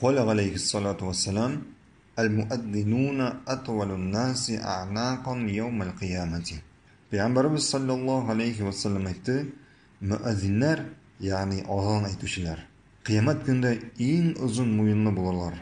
قال عليه الصلاة والسلام المؤذنون أطول الناس أعناقا يوم qiyamati. payg'ambarimiz sollallohu alayhi vasallam aytdi muazzinlar, ya'ni ozon aytuvchilar qiyomat kunida eng uzun mo'yinli bo'lurlar